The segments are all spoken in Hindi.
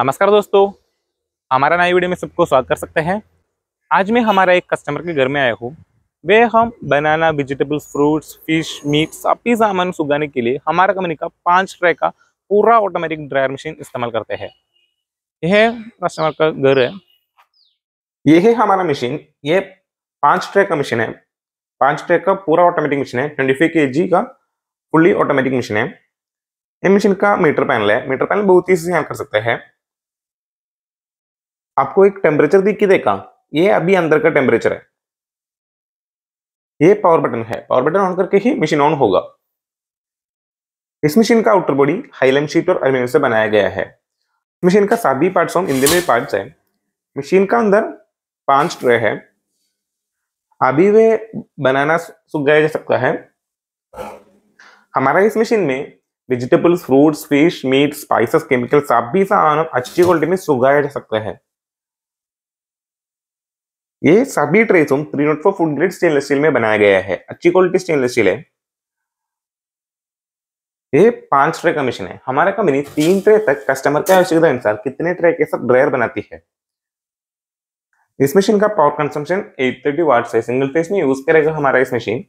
नमस्कार दोस्तों हमारा नई वीडियो में सबको स्वागत कर सकते हैं आज मैं हमारा एक कस्टमर के घर में आया हूँ वे हम banana vegetables fruits fish meat सभी सामान सुगाने के लिए हमारा कंपनी का पांच ट्रे का पूरा ऑटोमेटिक ड्रायर मशीन इस्तेमाल करते हैं यह कस्टमर का घर है यह है हमारा मशीन ये पाँच ट्रे का मशीन है पाँच ट्रे का पूरा ऑटोमेटिक मशीन है ट्वेंटी फाइव के जी का फुल्ली ऑटोमेटिक मशीन है ये मशीन का मीटर पैनल है मीटर पैनल बहुत ही से हम कर सकते हैं आपको एक टेम्परेचर दिख देखा ये अभी अंदर का टेम्परेचर है ये पावर बटन है पावर बटन ऑन करके ही मशीन ऑन होगा इस मशीन का आउटर बॉडी हाइलम शीट और एल्यूमिनियम से बनाया गया है मशीन का सभी पार्ट्स हम इंडियन में पार्ट्स है मशीन का अंदर पांच ट्रे है अभी वे बनाना सूख गया जा सकता है हमारा इस मशीन में vegetables fruits fish meat spices chemicals सभी सामान अच्छी क्वालिटी में सुखाया जा सकता है ये सभी ट्रेसोम three nought four food grade stainless steel में बनाया गया है अच्छी क्वालिटी स्टेनलेस स्टील है ये पांच ट्रे का मिशन है हमारा कंपनी तीन ट्रे तक कस्टमर के आवश्यकता अनुसार कितने ट्रे के साथ ड्रायर बनाती है इस मशीन का power consumption eight thirty watt है सिंगल फेज में यूज करेगा हमारा इस मशीन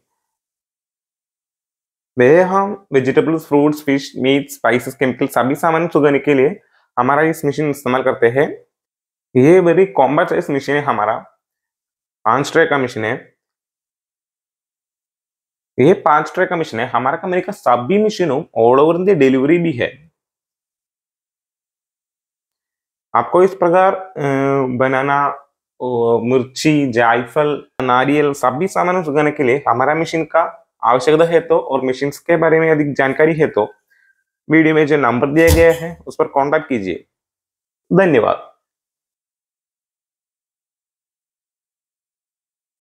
वे हम vegetables fruits fish meat spices chemical सभी सामान सुगाने के लिए हमारा इस मशीन इस्तेमाल करते हैं ये वेरी कॉम्बा साइज मशीन है हमारा पांच ट्रे का मिशन है ये पांच ट्रे का मिशन है हमारा कंपनी का सभी मशीनों ऑल ओवर इंडिया डिलीवरी भी है आपको इस प्रकार बनाना मिर्ची जायफल नारियल सभी सामान उगाने के लिए हमारा मशीन का आवश्यकता है तो और मशीन के बारे में अधिक जानकारी है तो वीडियो में जो नंबर दिया गया है उस पर कॉन्टैक्ट कीजिए धन्यवाद